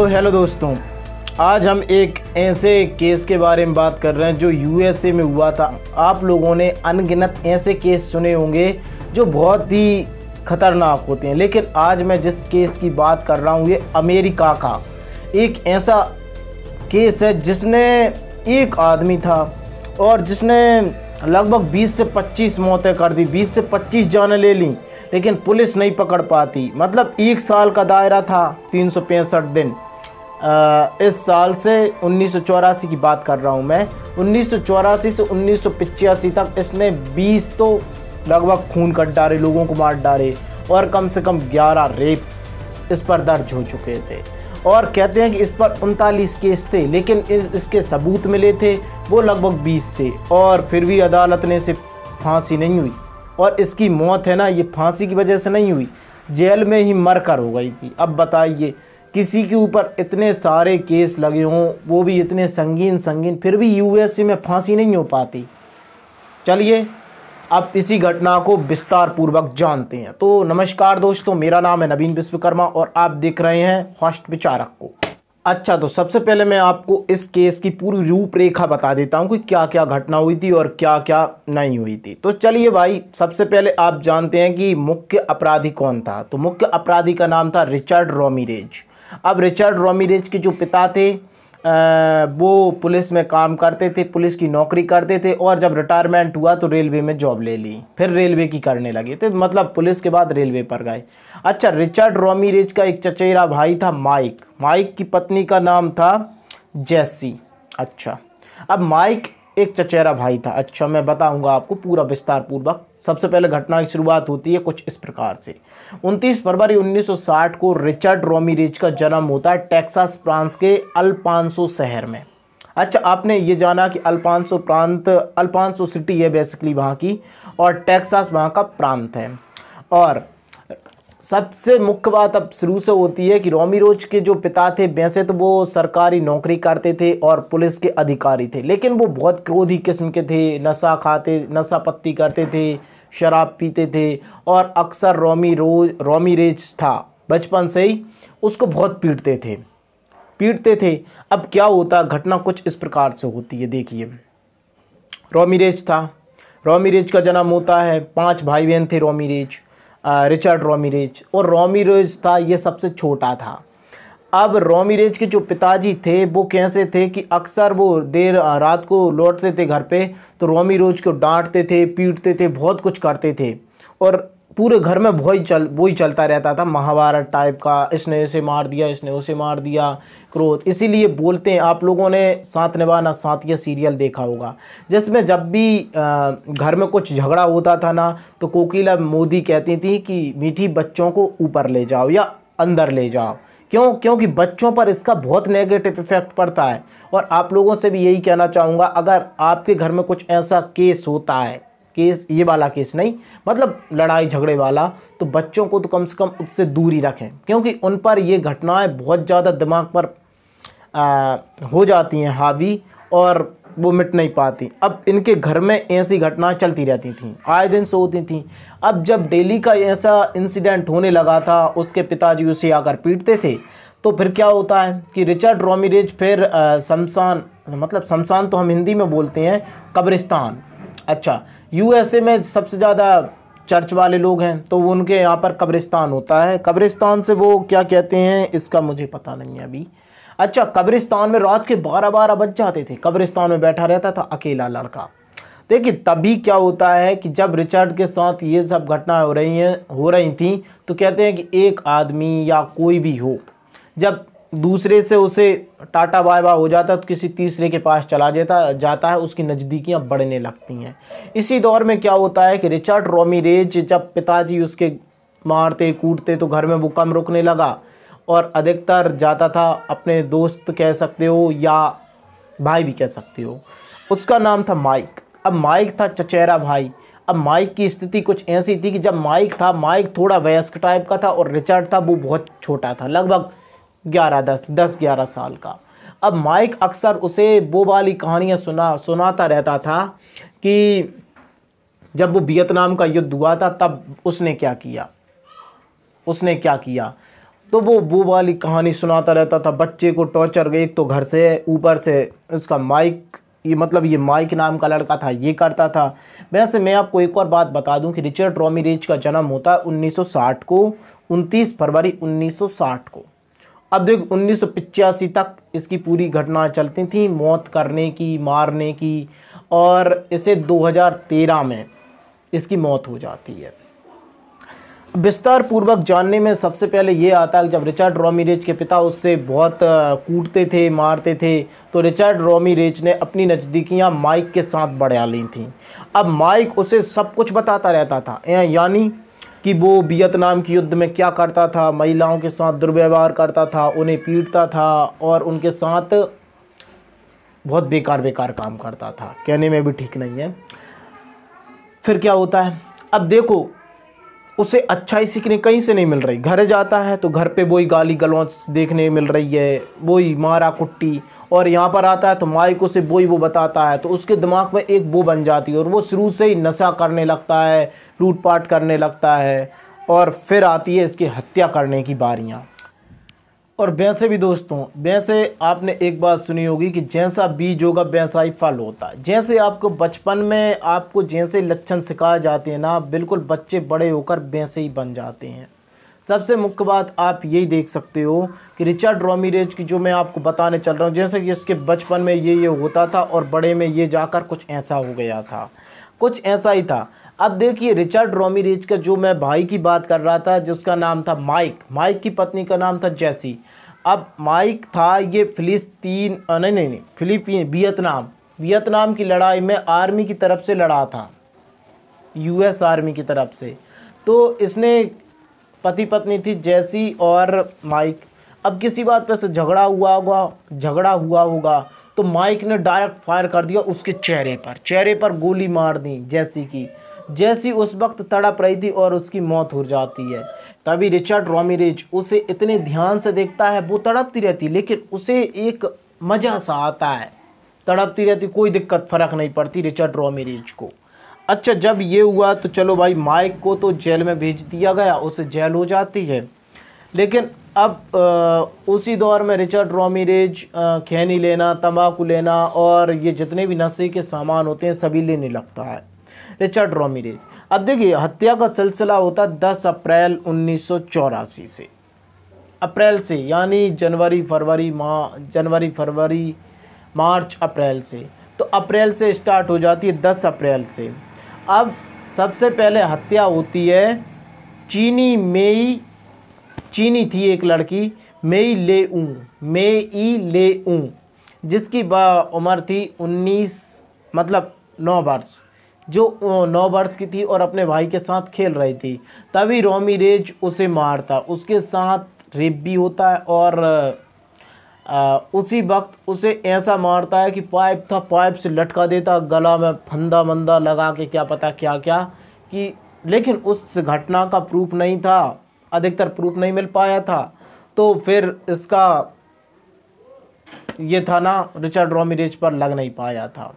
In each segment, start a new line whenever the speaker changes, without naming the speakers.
तो हेलो दोस्तों आज हम एक ऐसे केस के बारे में बात कर रहे हैं जो यूएसए में हुआ था आप लोगों ने अनगिनत ऐसे केस सुने होंगे जो बहुत ही खतरनाक होते हैं लेकिन आज मैं जिस केस की बात कर रहा हूँ ये अमेरिका का एक ऐसा केस है जिसने एक आदमी था और जिसने लगभग 20 से 25 मौतें कर दी 20 से 25 जान ले लीं लेकिन पुलिस नहीं पकड़ पाती मतलब एक साल का दायरा था तीन दिन इस साल से उन्नीस की बात कर रहा हूँ मैं उन्नीस से उन्नीस तक इसने 20 तो लगभग खून कट डाले लोगों को मार डाले और कम से कम 11 रेप इस पर दर्ज हो चुके थे और कहते हैं कि इस पर उनतालीस केस थे लेकिन इस, इसके सबूत मिले थे वो लगभग 20 थे और फिर भी अदालत ने इसे फांसी नहीं हुई और इसकी मौत है ना ये फांसी की वजह से नहीं हुई जेल में ही मर कर हो गई थी अब बताइए किसी के ऊपर इतने सारे केस लगे हों वो भी इतने संगीन संगीन फिर भी यूएसए में फांसी नहीं हो पाती चलिए अब इसी घटना को विस्तार पूर्वक जानते हैं तो नमस्कार दोस्तों मेरा नाम है नवीन विश्वकर्मा और आप देख रहे हैं हॉस्ट विचारक को अच्छा तो सबसे पहले मैं आपको इस केस की पूरी रूपरेखा बता देता हूँ कि क्या क्या घटना हुई थी और क्या क्या नहीं हुई थी तो चलिए भाई सबसे पहले आप जानते हैं कि मुख्य अपराधी कौन था तो मुख्य अपराधी का नाम था रिचर्ड रोमिरेज अब रिचर्ड रोमिरेज के जो पिता थे वो पुलिस में काम करते थे पुलिस की नौकरी करते थे और जब रिटायरमेंट हुआ तो रेलवे में जॉब ले ली फिर रेलवे की करने लगे तो मतलब पुलिस के बाद रेलवे पर गए अच्छा रिचर्ड रोमिरेज का एक चचेरा भाई था माइक माइक की पत्नी का नाम था जेसी अच्छा अब माइक एक चचेरा भाई था अच्छा मैं बताऊंगा आपको पूरा विस्तार पूर्वक सबसे पहले घटना की शुरुआत होती है कुछ इस प्रकार से 29 फरवरी 1960 को रिचर्ड रोमिरेज का जन्म होता है टेक्सास फ्रांस के अल्पांसो शहर में अच्छा आपने ये जाना कि अल्पांसो प्रांत अल्पांसो सिटी है बेसिकली वहाँ की और टेक्सास वहाँ का प्रांत है और सबसे मुख्य बात अब शुरू से होती है कि रोमी रोज के जो पिता थे वैसे तो वो सरकारी नौकरी करते थे और पुलिस के अधिकारी थे लेकिन वो बहुत क्रोधी किस्म के थे नशा खाते नशा पत्ती करते थे शराब पीते थे और अक्सर रोमी रोज रोमी रेज था बचपन से ही उसको बहुत पीटते थे पीटते थे अब क्या होता घटना कुछ इस प्रकार से होती है देखिए रोमी रेज था रोमी रेज का जन्म होता है पाँच भाई बहन थे रोमी रेज रिचर्ड रोमिरेज और रोमिरेज था ये सबसे छोटा था अब रोमिरेज के जो पिताजी थे वो कैसे थे कि अक्सर वो देर रात को लौटते थे घर पे तो रोमिरोज को डांटते थे पीटते थे बहुत कुछ करते थे और पूरे घर में वही चल वही चलता रहता था महाभारत टाइप का इसने इसे मार दिया इसने उसे मार दिया क्रोध इसीलिए बोलते हैं आप लोगों ने साथ निभाना साथ सीरियल देखा होगा जिसमें जब भी घर में कुछ झगड़ा होता था ना तो कोकिला मोदी कहती थी कि मीठी बच्चों को ऊपर ले जाओ या अंदर ले जाओ क्यों क्योंकि बच्चों पर इसका बहुत नेगेटिव इफेक्ट पड़ता है और आप लोगों से भी यही कहना चाहूँगा अगर आपके घर में कुछ ऐसा केस होता है केस ये वाला केस नहीं मतलब लड़ाई झगड़े वाला तो बच्चों को तो कम से कम उससे दूर ही रखें क्योंकि उन पर ये घटनाएं बहुत ज़्यादा दिमाग पर आ, हो जाती हैं हावी और वो मिट नहीं पाती अब इनके घर में ऐसी घटनाएं चलती रहती थी आए दिन से होती थी अब जब डेली का ऐसा इंसिडेंट होने लगा था उसके पिताजी उसे आकर पीटते थे तो फिर क्या होता है कि रिचर्ड रोमिरेज फिर शमशान मतलब शमशान तो हम हिंदी में बोलते हैं कब्रिस्तान अच्छा यूएसए में सबसे ज़्यादा चर्च वाले लोग हैं तो उनके यहाँ पर कब्रिस्तान होता है कब्रिस्तान से वो क्या कहते हैं इसका मुझे पता नहीं है अभी अच्छा कब्रिस्तान में रात के बारह बारह बज जाते थे कब्रिस्तान में बैठा रहता था अकेला लड़का देखिए तभी क्या होता है कि जब रिचर्ड के साथ ये सब घटनाएं हो रही हैं हो रही थी तो कहते हैं कि एक आदमी या कोई भी हो जब दूसरे से उसे टाटा बाय बाय हो जाता है तो किसी तीसरे के पास चला जाता जाता है उसकी नज़दीकियाँ बढ़ने लगती हैं इसी दौर में क्या होता है कि रिचर्ड रेज जब पिताजी उसके मारते कूटते तो घर में वो कम रुकने लगा और अधिकतर जाता था अपने दोस्त कह सकते हो या भाई भी कह सकते हो उसका नाम था माइक अब माइक था चचेरा भाई अब माइक की स्थिति कुछ ऐसी थी कि जब माइक था माइक थोड़ा वयस्क टाइप का था और रिचर्ड था वो बहुत छोटा था लगभग ग्यारह दस दस ग्यारह साल का अब माइक अक्सर उसे वो वाली कहानियाँ सुना सुनाता रहता था कि जब वो वियतनाम का युद्ध हुआ था तब उसने क्या किया उसने क्या किया तो वो वो वाली कहानी सुनाता रहता था बच्चे को टॉर्चर एक तो घर से ऊपर से उसका माइक ये मतलब ये माइक नाम का लड़का था ये करता था वैसे मैं आपको एक और बात बता दूं कि रिचर्ड रिच का जन्म होता है 1960 को 29 फरवरी 1960 को अब देख उन्नीस तक इसकी पूरी घटना चलती थी मौत करने की मारने की और इसे 2013 में इसकी मौत हो जाती है विस्तार पूर्वक जानने में सबसे पहले ये आता है जब रिचर्ड रोमीरेज के पिता उससे बहुत कूटते थे मारते थे तो रिचर्ड रोमीरेज ने अपनी नज़दीकियाँ माइक के साथ बढ़ा ली थी अब माइक उसे सब कुछ बताता रहता था यानी कि वो वियतनाम के युद्ध में क्या करता था महिलाओं के साथ दुर्व्यवहार करता था उन्हें पीटता था और उनके साथ बहुत बेकार बेकार काम करता था कहने में भी ठीक नहीं है फिर क्या होता है अब देखो उसे अच्छाई सीखने कहीं से नहीं मिल रही घर जाता है तो घर पे वही गाली गलौच देखने मिल रही है वही मारा कुट्टी और यहाँ पर आता है तो माई उसे से बोई वो बताता है तो उसके दिमाग में एक वो बन जाती है और वो शुरू से ही नशा करने लगता है लूट पाट करने लगता है और फिर आती है इसकी हत्या करने की बारियाँ और वैसे भी दोस्तों वैसे आपने एक बात सुनी होगी कि जैसा बीज होगा वैसा ही फल होता है जैसे आपको बचपन में आपको जैसे लक्षण सिखाए जाते हैं ना बिल्कुल बच्चे बड़े होकर वैसे ही बन जाते हैं सबसे मुख्य बात आप यही देख सकते हो कि रिचर्ड रोमीरेज की जो मैं आपको बताने चल रहा हूँ जैसे कि इसके बचपन में ये ये होता था और बड़े में ये जाकर कुछ ऐसा हो गया था कुछ ऐसा ही था अब देखिए रिचर्ड रोमीरेज का जो मैं भाई की बात कर रहा था जिसका नाम था माइक माइक की पत्नी का नाम था जैसी अब माइक था ये फिलिस्तीन नहीं नहीं नहीं फिलिपीन वियतनाम वियतनाम की लड़ाई में आर्मी की तरफ से लड़ा था यूएस आर्मी की तरफ से तो इसने पति पत्नी थी जैसी और माइक अब किसी बात पे से झगड़ा हुआ होगा झगड़ा हुआ होगा तो माइक ने डायरेक्ट फायर कर दिया उसके चेहरे पर चेहरे पर गोली मार दी जैसी की जैसी उस वक्त तड़प रही थी और उसकी मौत हो जाती है तभी रिचर्ड रोमिरिज उसे इतने ध्यान से देखता है वो तड़पती रहती लेकिन उसे एक मज़ा सा आता है तड़पती रहती कोई दिक्कत फ़र्क नहीं पड़ती रिचर्ड रोमिरिज को अच्छा जब ये हुआ तो चलो भाई माइक को तो जेल में भेज दिया गया उसे जेल हो जाती है लेकिन अब आ, उसी दौर में रिचर्ड रोमिरेज खैनी लेना तंबाकू लेना और ये जितने भी नशे के सामान होते हैं सभी लेने लगता है रिचर्ड रोमिरेज अब देखिए हत्या का सिलसिला होता है दस अप्रैल उन्नीस से अप्रैल से यानी जनवरी फरवरी माह जनवरी फरवरी मार्च अप्रैल से तो अप्रैल से स्टार्ट हो जाती है दस अप्रैल से अब सबसे पहले हत्या होती है चीनी मेई चीनी थी एक लड़की मेई ले ऊँ ई ले ऊँ जिसकी उम्र थी उन्नीस मतलब नौ वर्ष जो नौ वर्ष की थी और अपने भाई के साथ खेल रही थी तभी रोमी रेज उसे मारता उसके साथ रेप भी होता है और आ, उसी वक्त उसे ऐसा मारता है कि पाइप था पाइप से लटका देता गला में फंदा मंदा लगा के क्या पता क्या क्या कि लेकिन उस घटना का प्रूफ नहीं था अधिकतर प्रूफ नहीं मिल पाया था तो फिर इसका ये था ना रिचर्ड रोमिरेज पर लग नहीं पाया था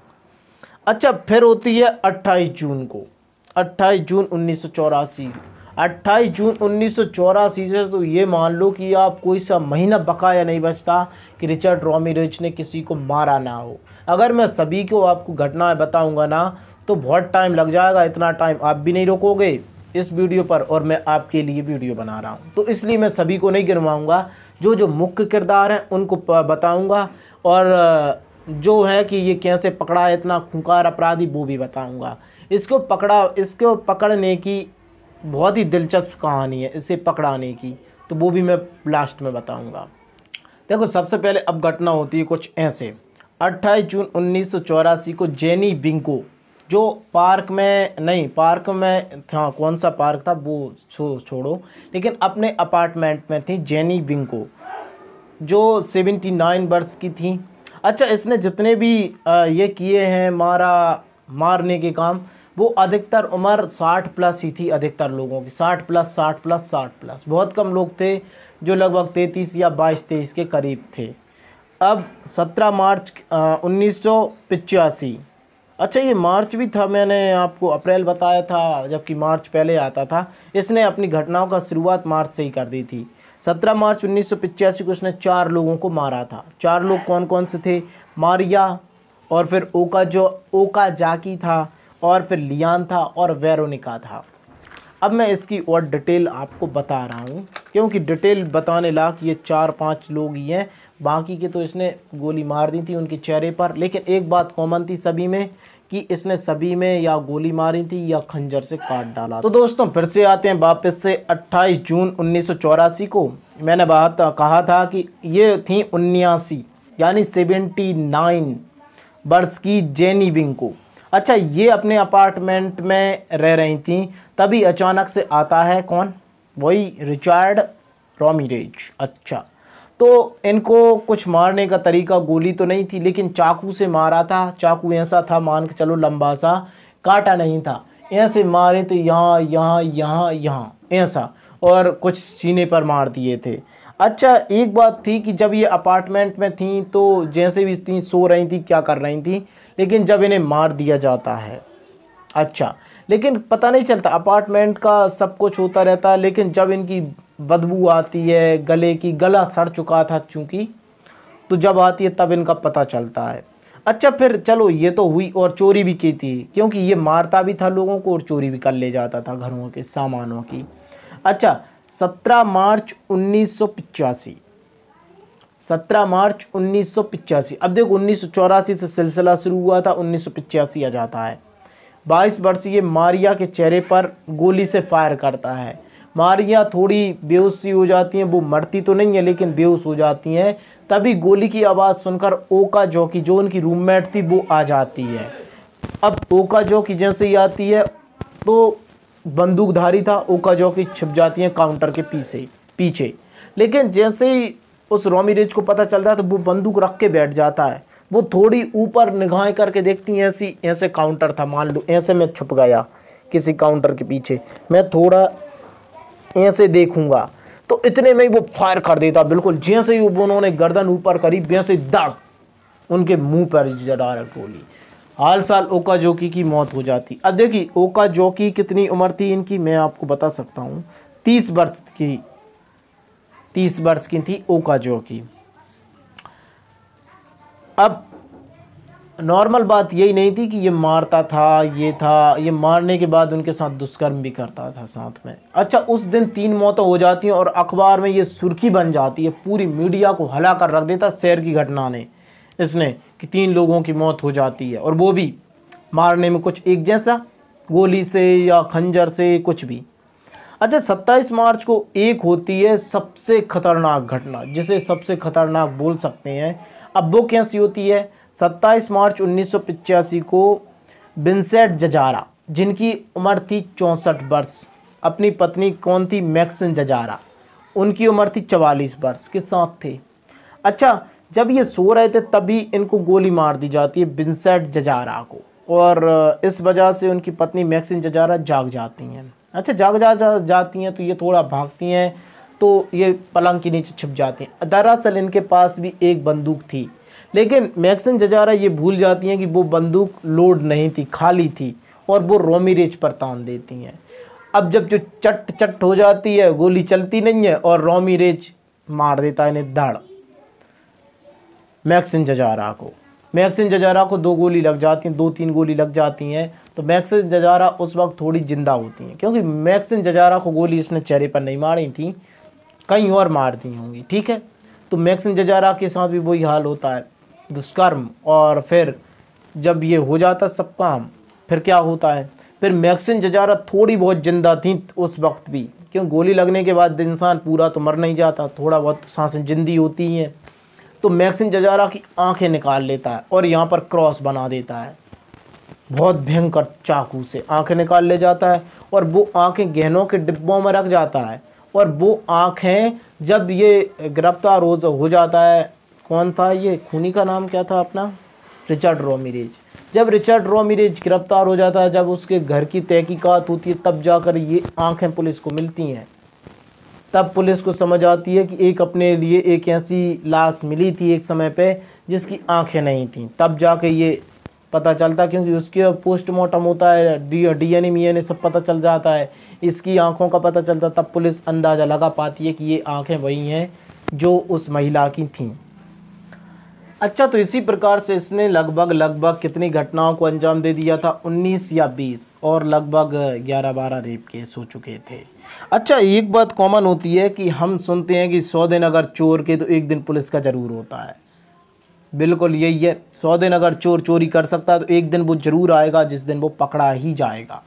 अच्छा फिर होती है 28 जून को 28 जून उन्नीस 28 जून उन्नीस से तो ये मान लो कि आप कोई सा महीना बकाया नहीं बचता कि रिचर्ड रिच ने किसी को मारा ना हो अगर मैं सभी को आपको घटनाएं बताऊंगा ना तो बहुत टाइम लग जाएगा इतना टाइम आप भी नहीं रोकोगे इस वीडियो पर और मैं आपके लिए वीडियो बना रहा हूँ तो इसलिए मैं सभी को नहीं गिनवाऊँगा जो जो मुख्य किरदार हैं उनको बताऊँगा और जो है कि ये कैसे पकड़ा है इतना खूंखार अपराधी वो भी बताऊँगा इसको पकड़ा इसको पकड़ने की बहुत ही दिलचस्प कहानी है इसे पकड़ाने की तो वो भी मैं लास्ट में बताऊंगा देखो सबसे पहले अब घटना होती है कुछ ऐसे 28 जून उन्नीस को जेनी बिंको जो पार्क में नहीं पार्क में था हाँ, कौन सा पार्क था वो छो, छोड़ो लेकिन अपने अपार्टमेंट में थी जेनी बिंको जो 79 वर्ष की थी अच्छा इसने जितने भी ये किए हैं मारा मारने के काम वो अधिकतर उम्र 60 प्लस ही थी अधिकतर लोगों की 60 प्लस 60 प्लस 60 प्लस बहुत कम लोग थे जो लगभग 33 या 22 तेईस के करीब थे अब 17 मार्च उन्नीस अच्छा ये मार्च भी था मैंने आपको अप्रैल बताया था जबकि मार्च पहले आता था इसने अपनी घटनाओं का शुरुआत मार्च से ही कर दी थी 17 मार्च उन्नीस को उसने चार लोगों को मारा था चार लोग कौन कौन से थे मारिया और फिर ओका जो ओका जाकी था और फिर लियान था और वेरोनिका था अब मैं इसकी और डिटेल आपको बता रहा हूँ क्योंकि डिटेल बताने लायक ये चार पांच लोग ही हैं बाकी के तो इसने गोली मार दी थी उनके चेहरे पर लेकिन एक बात कॉमन थी सभी में कि इसने सभी में या गोली मारी थी या खंजर से काट डाला तो दोस्तों फिर से आते हैं वापस से 28 जून उन्नीस को मैंने बात कहा था कि ये थी उन्यासी यानी सेवेंटी नाइन वर्ष की जेनी विंग को अच्छा ये अपने अपार्टमेंट में रह रही थी तभी अचानक से आता है कौन वही रिचार्ड रोमिरेज अच्छा तो इनको कुछ मारने का तरीका गोली तो नहीं थी लेकिन चाकू से मारा था चाकू ऐसा था मान के चलो लंबा सा काटा नहीं था ऐसे मारे थे तो यहाँ यहाँ यहाँ यहाँ ऐसा और कुछ सीने पर मार दिए थे अच्छा एक बात थी कि जब ये अपार्टमेंट में थी तो जैसे भी थी सो रही थी क्या कर रही थी लेकिन जब इन्हें मार दिया जाता है अच्छा लेकिन पता नहीं चलता अपार्टमेंट का सब कुछ होता रहता है लेकिन जब इनकी बदबू आती है गले की गला सड़ चुका था चूँकि तो जब आती है तब इनका पता चलता है अच्छा फिर चलो ये तो हुई और चोरी भी की थी क्योंकि ये मारता भी था लोगों को और चोरी भी कर ले जाता था घरों के सामानों की अच्छा सत्रह मार्च उन्नीस सौ पिचासी सत्रह मार्च उन्नीस अब देखो उन्नीस से सिलसिला शुरू हुआ था उन्नीस आ जाता है बाईस वर्षीय मारिया के चेहरे पर गोली से फायर करता है मारिया थोड़ी बेहोशी हो जाती हैं वो मरती तो नहीं है लेकिन बेहोश हो जाती हैं तभी गोली की आवाज़ सुनकर ओका जौकी जो उनकी रूममेट थी वो आ जाती है अब ओका जौकी जैसे ही आती है तो बंदूकधारी था ओका जौकी छिप जाती हैं काउंटर के पीछे पीछे लेकिन जैसे ही उस रोमी रेज को पता रहा है तो वो बंदूक रख के बैठ जाता है वो थोड़ी ऊपर निगाहें करके देखती हैं ऐसी ऐसे काउंटर था मान लो ऐसे मैं छुप गया किसी काउंटर के पीछे मैं थोड़ा ऐसे देखूंगा तो इतने में ही वो फायर कर देता बिल्कुल जैसे ही उन्होंने गर्दन ऊपर करी वैसे दड़ उनके मुंह पर डायरेक्ट टोली हाल साल ओका जोकी की मौत हो जाती अब देखिए ओका जोकी कितनी उम्र थी इनकी मैं आपको बता सकता हूँ तीस वर्ष की तीस वर्ष की थी ओका जो की अब नॉर्मल बात यही नहीं थी कि ये मारता था ये था ये मारने के बाद उनके साथ दुष्कर्म भी करता था साथ में अच्छा उस दिन तीन मौतें हो जाती हैं और अखबार में ये सुर्खी बन जाती है पूरी मीडिया को हला कर रख देता शहर की घटना ने इसने कि तीन लोगों की मौत हो जाती है और वो भी मारने में कुछ एक जैसा गोली से या खंजर से कुछ भी अच्छा 27 मार्च को एक होती है सबसे खतरनाक घटना जिसे सबसे खतरनाक बोल सकते हैं अब वो कैसी होती है 27 मार्च उन्नीस को बिन्सेट जजारा जिनकी उम्र थी चौंसठ वर्ष अपनी पत्नी कौन थी मैक्सिन जजारा उनकी उम्र थी चवालीस वर्ष के साथ थे अच्छा जब ये सो रहे थे तभी इनको गोली मार दी जाती है बिन्सेट जजारा को और इस वजह से उनकी पत्नी मैक्सिन जजारा जाग जाती हैं अच्छा जाग जा, जा जाती हैं तो ये थोड़ा भागती हैं तो ये पलंग के नीचे छिप जाती हैं दरअसल इनके पास भी एक बंदूक थी लेकिन मैक्सन जजारा ये भूल जाती हैं कि वो बंदूक लोड नहीं थी खाली थी और वो रोमी रेच पर तान देती हैं अब जब जो चट चट हो जाती है गोली चलती नहीं है और रोमी रेच मार देता है इन्हें धड़ मैक्सन जजारा को मैक्सिन जजारा को दो गोली लग जाती हैं दो तीन गोली लग जाती हैं तो मैक्सिन जजारा उस वक्त थोड़ी ज़िंदा होती हैं क्योंकि मैक्सिन जजारा को गोली इसने चेहरे पर नहीं मारी थी कहीं और मार दी होंगी ठीक है तो मैक्सिन जजारा के साथ भी वही हाल होता है दुष्कर्म और फिर जब ये हो जाता सब काम फिर क्या होता है फिर मैक्सिन जजारा थोड़ी बहुत जिंदा थी उस वक्त भी क्यों गोली लगने के बाद इंसान पूरा तो मर नहीं जाता थोड़ा बहुत तो सांसें जिंदी होती हैं तो मैक्सिन जजारा की आंखें निकाल लेता है और यहाँ पर क्रॉस बना देता है बहुत भयंकर चाकू से आंखें निकाल ले जाता है और वो आंखें गहनों के डिब्बों में रख जाता है और वो आंखें जब ये गिरफ्तार हो जाता है कौन था ये खूनी का नाम क्या था अपना रिचर्ड रोमिरेज जब रिचर्ड रोमिरेज गिरफ्तार हो जाता है जब उसके घर की तहकीकात होती है तब जाकर ये आंखें पुलिस को मिलती हैं तब पुलिस को समझ आती है कि एक अपने लिए एक ऐसी लाश मिली थी एक समय पे जिसकी आंखें नहीं थीं तब जाके ये पता चलता क्योंकि उसके पोस्टमार्टम होता है डी डीएनए मीएनए e सब पता चल जाता है इसकी आंखों का पता चलता तब पुलिस अंदाज़ा लगा पाती है कि ये आंखें वही हैं जो उस महिला की थीं अच्छा तो इसी प्रकार से इसने लगभग लगभग कितनी घटनाओं को अंजाम दे दिया था 19 या 20 और लगभग 11-12 रेप केस हो चुके थे अच्छा एक बात कॉमन होती है कि हम सुनते हैं कि सौ दिन अगर चोर के तो एक दिन पुलिस का ज़रूर होता है बिल्कुल यही है सौ दिन अगर चोर चोरी कर सकता है तो एक दिन वो ज़रूर आएगा जिस दिन वो पकड़ा ही जाएगा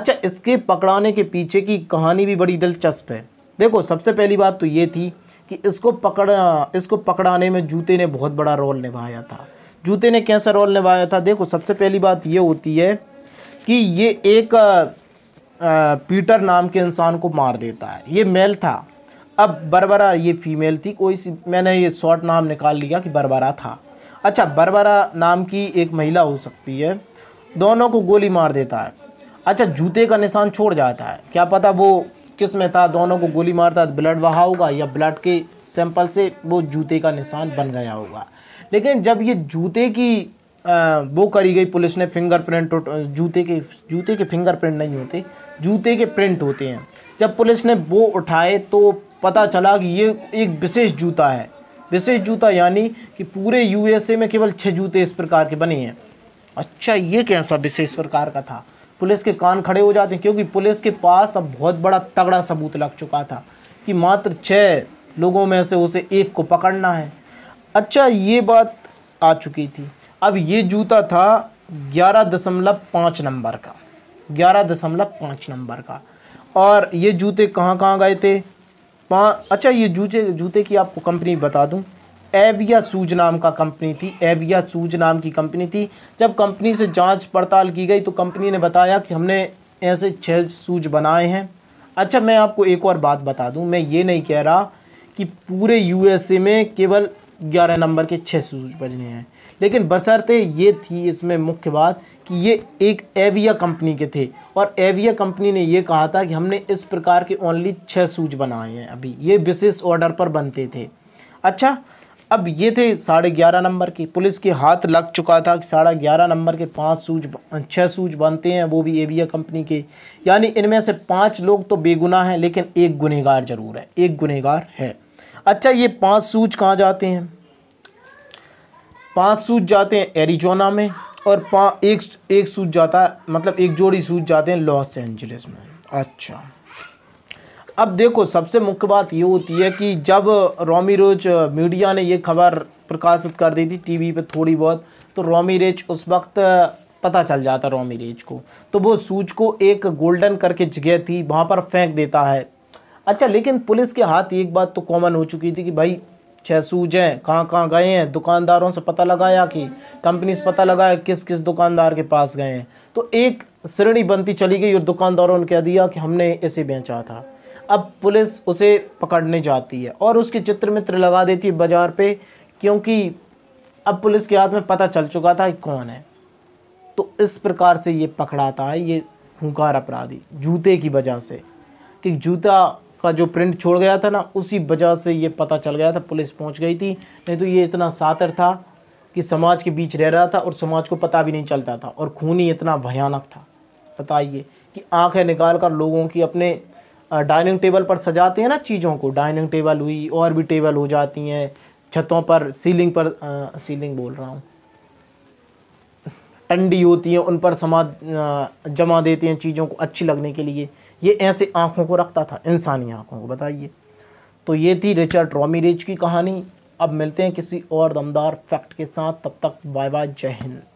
अच्छा इसके पकड़ाने के पीछे की कहानी भी बड़ी दिलचस्प है देखो सबसे पहली बात तो ये थी कि इसको पकड़ इसको पकड़ाने में जूते ने बहुत बड़ा रोल निभाया था जूते ने कैसा रोल निभाया था देखो सबसे पहली बात ये होती है कि ये एक आ, पीटर नाम के इंसान को मार देता है ये मेल था अब बरबरा ये फीमेल थी कोई सी मैंने ये शॉर्ट नाम निकाल लिया कि बरबरा था अच्छा बरबरा नाम की एक महिला हो सकती है दोनों को गोली मार देता है अच्छा जूते का निशान छोड़ जाता है क्या पता वो किस में था दोनों को गोली मारता था ब्लड वहा होगा या ब्लड के सैंपल से वो जूते का निशान बन गया होगा लेकिन जब ये जूते की आ, वो करी गई पुलिस ने फिंगरप्रिंट जूते के जूते के फिंगरप्रिंट नहीं होते जूते के प्रिंट होते हैं जब पुलिस ने वो उठाए तो पता चला कि ये एक विशेष जूता है विशेष जूता यानी कि पूरे यूएसए में केवल छः जूते इस प्रकार के बने हैं अच्छा ये कैसा विशेष प्रकार का था पुलिस के कान खड़े हो जाते हैं क्योंकि पुलिस के पास अब बहुत बड़ा तगड़ा सबूत लग चुका था कि मात्र छः लोगों में से उसे एक को पकड़ना है अच्छा ये बात आ चुकी थी अब ये जूता था ग्यारह दशमलव पाँच नंबर का ग्यारह दशमलव पाँच नंबर का और ये जूते कहाँ कहाँ गए थे पाँ अच्छा ये जूते जूते की आपको कंपनी बता दूँ एविया सूज नाम का कंपनी थी एविया सूज नाम की कंपनी थी जब कंपनी से जांच पड़ताल की गई तो कंपनी ने बताया कि हमने ऐसे छः सूज बनाए हैं अच्छा मैं आपको एक और बात बता दूं मैं ये नहीं कह रहा कि पूरे यूएसए में केवल ग्यारह नंबर के छः सूज बजने हैं लेकिन बसरते ये थी इसमें मुख्य बात कि ये एक एविया कंपनी के थे और एविया कंपनी ने ये कहा था कि हमने इस प्रकार के ओनली छः सूज बनाए हैं अभी ये विशेष ऑर्डर पर बनते थे अच्छा अब ये थे साढ़े ग्यारह नंबर के पुलिस के हाथ लग चुका था कि साढ़े ग्यारह नंबर के पांच सूज छः सूज बनते हैं वो भी एविया कंपनी के यानी इनमें से पांच लोग तो बेगुनाह हैं लेकिन एक गुनहगार ज़रूर है एक गुनहगार है अच्छा ये पांच सूज कहाँ जाते हैं पांच सूज जाते हैं एरिजोना में और पा एक एक सूज जाता है मतलब एक जोड़ी सूज जाते हैं लॉस एंजलिस में अच्छा अब देखो सबसे मुख्य बात ये होती है कि जब रोमी रोज मीडिया ने ये खबर प्रकाशित कर दी थी टीवी पे थोड़ी बहुत तो रोमी रेच उस वक्त पता चल जाता रोमी रेच को तो वो सूज को एक गोल्डन करके जगह थी वहाँ पर फेंक देता है अच्छा लेकिन पुलिस के हाथ एक बात तो कॉमन हो चुकी थी कि भाई छह सूज हैं कहाँ कहाँ गए हैं दुकानदारों से पता लगाया कि कंपनी से पता लगाया किस किस दुकानदार के पास गए हैं तो एक श्रेणी बनती चली गई और दुकानदारों ने कह दिया कि हमने इसे बेचा था अब पुलिस उसे पकड़ने जाती है और उसके चित्र मित्र लगा देती है बाज़ार पे क्योंकि अब पुलिस के हाथ में पता चल चुका था कि कौन है तो इस प्रकार से ये पकड़ाता है ये हुंकार अपराधी जूते की वजह से कि जूता का जो प्रिंट छोड़ गया था ना उसी वजह से ये पता चल गया था पुलिस पहुंच गई थी नहीं तो ये इतना सातर था कि समाज के बीच रह रहा था और समाज को पता भी नहीं चलता था और खूनी इतना भयानक था बताइए कि आंखें निकाल कर लोगों की अपने डाइनिंग टेबल पर सजाते हैं ना चीज़ों को डाइनिंग टेबल हुई और भी टेबल हो जाती हैं छतों पर सीलिंग पर आ, सीलिंग बोल रहा हूँ टंडी होती हैं उन पर समा जमा देते हैं चीज़ों को अच्छी लगने के लिए ये ऐसे आँखों को रखता था इंसानी आँखों को बताइए तो ये थी रिचर्ड रोमीरेज की कहानी अब मिलते हैं किसी और दमदार फैक्ट के साथ तब तक बाय बाय जय हिंद